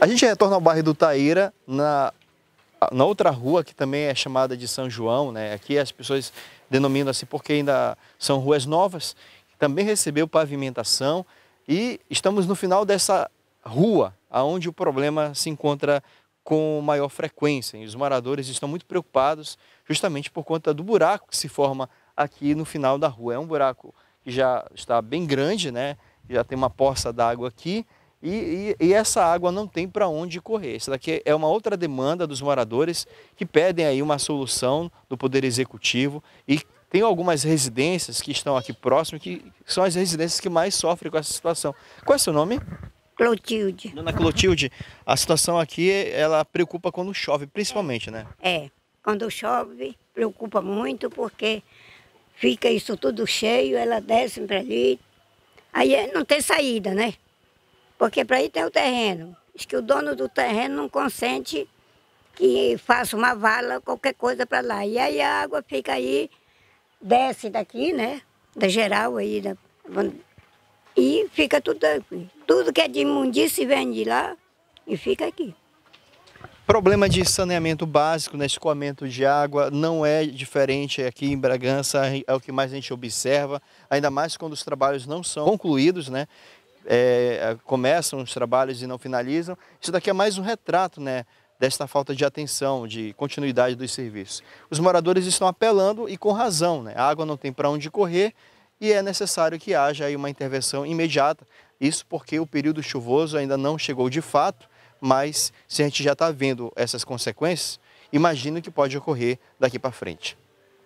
A gente retorna ao bairro do Taíra, na, na outra rua, que também é chamada de São João, né? Aqui as pessoas denominam assim porque ainda são ruas novas, também recebeu pavimentação e estamos no final dessa rua, aonde o problema se encontra com maior frequência. E os moradores estão muito preocupados justamente por conta do buraco que se forma aqui no final da rua. É um buraco que já está bem grande, né? Já tem uma poça d'água aqui e, e, e, essa água não tem para onde correr. Isso daqui é uma outra demanda dos moradores que pedem aí uma solução do Poder Executivo e tem algumas residências que estão aqui próximo que são as residências que mais sofrem com essa situação. Qual é seu nome? Clotilde. Dona Clotilde, a situação aqui ela preocupa quando chove, principalmente, né? É, quando chove preocupa muito porque fica isso tudo cheio, ela desce para ali, aí não tem saída, né? Porque para aí tem o terreno. Diz que o dono do terreno não consente que faça uma vala, qualquer coisa para lá. E aí a água fica aí, desce daqui, né? Da geral aí, da, e fica tudo aqui. Tudo que é de imundície vem de lá e fica aqui. Problema de saneamento básico, né, escoamento de água, não é diferente aqui em Bragança, é o que mais a gente observa, ainda mais quando os trabalhos não são concluídos, né? É, é, começam os trabalhos e não finalizam. Isso daqui é mais um retrato né, desta falta de atenção, de continuidade dos serviços. Os moradores estão apelando e com razão. Né? A água não tem para onde correr e é necessário que haja aí uma intervenção imediata. Isso porque o período chuvoso ainda não chegou de fato, mas se a gente já está vendo essas consequências, imagino que pode ocorrer daqui para frente.